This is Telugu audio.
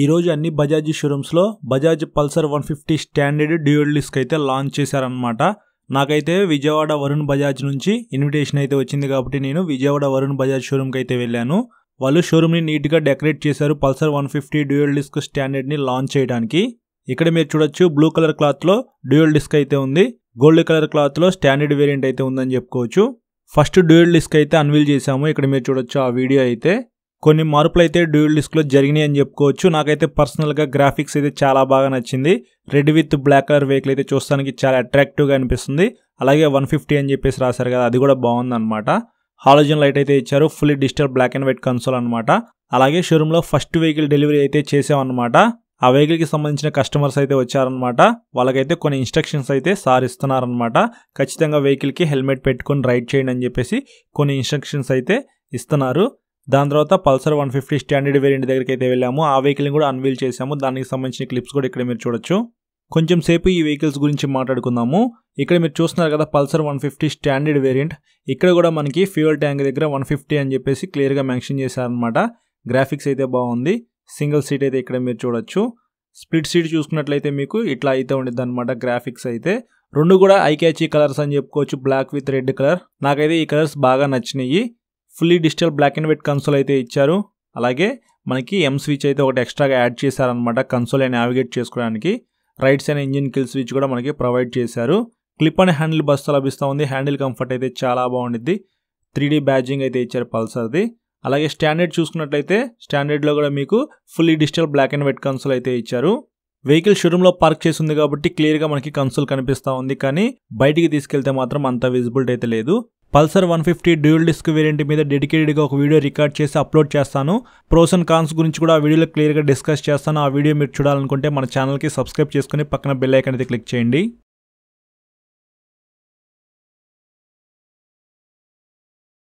ఈరోజు అన్ని బజాజ్ షోరూమ్స్లో Bajaj Pulsar one fifty standard dual disc అయితే లాంచ్ చేశారనమాట నాకైతే విజయవాడ వరుణ్ బజాజ్ నుంచి ఇన్విటేషన్ అయితే వచ్చింది కాబట్టి నేను విజయవాడ వరుణ్ బజాజ్ షోరూమ్కి అయితే వెళ్ళాను వాళ్ళు షోరూమ్ని నీట్గా డెకరేట్ చేశారు Pulsar one fifty dual disc స్టాండర్డ్ని లాంచ్ చేయడానికి ఇక్కడ మీరు చూడొచ్చు బ్లూ కలర్ క్లాత్లో డ్యూయల్ డిస్క్ అయితే ఉంది గోల్డ్ కలర్ క్లాత్లో స్టాండర్డ్ వేరియంట్ అయితే ఉందని చెప్పుకోవచ్చు ఫస్ట్ డ్యూయల్ డిస్క్ అయితే అన్వీల్ చేశాము ఇక్కడ మీరు చూడొచ్చు ఆ వీడియో అయితే కొన్ని మార్పులు అయితే డ్యూల్ డిస్క్లో జరిగినాయి అని చెప్పుకోవచ్చు నాకైతే పర్సనల్గా గ్రాఫిక్స్ అయితే చాలా బాగా నచ్చింది red with black colour vehicle అయితే చూస్తానికి చాలా అట్రాక్టివ్గా అనిపిస్తుంది అలాగే వన్ ఫిఫ్టీ అని చెప్పేసి రాశారు కదా అది కూడా బాగుంది అనమాట హాలోజన్ లైట్ అయితే ఇచ్చారు fully digital black and white console అనమాట అలాగే షోరూంలో ఫస్ట్ వెహికల్ డెలివరీ అయితే చేసామన్నమాట ఆ వెహికల్కి సంబంధించిన కస్టమర్స్ అయితే వచ్చారనమాట వాళ్ళకైతే కొన్ని ఇన్స్ట్రక్షన్స్ అయితే సార్ ఇస్తున్నారనమాట ఖచ్చితంగా వెహికల్కి హెల్మెట్ పెట్టుకొని రైడ్ చేయండి అని చెప్పేసి కొన్ని ఇన్స్ట్రక్షన్స్ అయితే ఇస్తున్నారు దాని తర్వాత Pulsar one fifty standard variant దగ్గరికి అయితే వెళ్ళాము ఆ వెహికల్ని కూడా అన్వీల్ చేశాము దానికి సంబంధించిన క్లిప్స్ కూడా ఇక్కడ మీరు చూడొచ్చు కొంచెం సేపు ఈ వెహికల్స్ గురించి మాట్లాడుకుందాము ఇక్కడ మీరు చూస్తున్నారు కదా Pulsar one fifty standard variant ఇక్కడ కూడా మనకి ఫ్యూయల్ ట్యాంక్ దగ్గర వన్ ఫిఫ్టీ అని చెప్పేసి క్లియర్గా మెన్షన్ చేశారనమాట గ్రాఫిక్స్ అయితే బాగుంది సింగిల్ సీట్ అయితే ఇక్కడ మీరు చూడొచ్చు స్ప్లిట్ సీట్ చూసుకున్నట్లయితే మీకు ఇట్లా అయితే ఉండేది అనమాట గ్రాఫిక్స్ అయితే రెండు కూడా ఐక్యాచీ కలర్స్ అని చెప్పుకోవచ్చు బ్లాక్ విత్ రెడ్ కలర్ నాకైతే ఈ కలర్స్ బాగా నచ్చినాయి fully digital black and white console అయితే ఇచ్చారు అలాగే మనకి ఎం స్విచ్ అయితే ఒకటి ఎక్స్ట్రాగా యాడ్ చేశారనమాట కన్సోల్ నావిగేట్ చేసుకోవడానికి right side engine kill switch కూడా మనకి ప్రొవైడ్ చేశారు క్లిప్ అండ్ హ్యాండిల్ బస్తో లభిస్తూ ఉంది హ్యాండిల్ కంఫర్ట్ అయితే చాలా బాగుండిద్ది త్రీ డీ బ్యాజింగ్ అయితే ఇచ్చారు పల్సర్ది అలాగే స్టాండర్డ్ చూసుకున్నట్లయితే స్టాండర్డ్లో కూడా మీకు fully digital black and white console అయితే ఇచ్చారు వెహికల్ షోరూంలో పార్క్ చేసి ఉంది కాబట్టి క్లియర్గా మనకి కన్సోల్ కనిపిస్తూ ఉంది కానీ బయటికి తీసుకెళ్తే మాత్రం అంత విజిబిలిటీ అయితే లేదు Pulsar one fifty dual disc variant మీద డెడికేటెడ్గా ఒక వీడియో రికార్డ్ చేసి అప్లోడ్ చేస్తాను ప్రోస్ అండ్ కాన్స్ గురించి కూడా ఆ వీడియోలో క్లియర్గా డిస్కస్ చేస్తాను ఆ వీడియో మీరు చూడాలనుకుంటే మన ఛానల్కి సబ్స్క్రైబ్ చేసుకుని పక్కన బెల్ ఐకన్ అయితే క్లిక్ చేయండి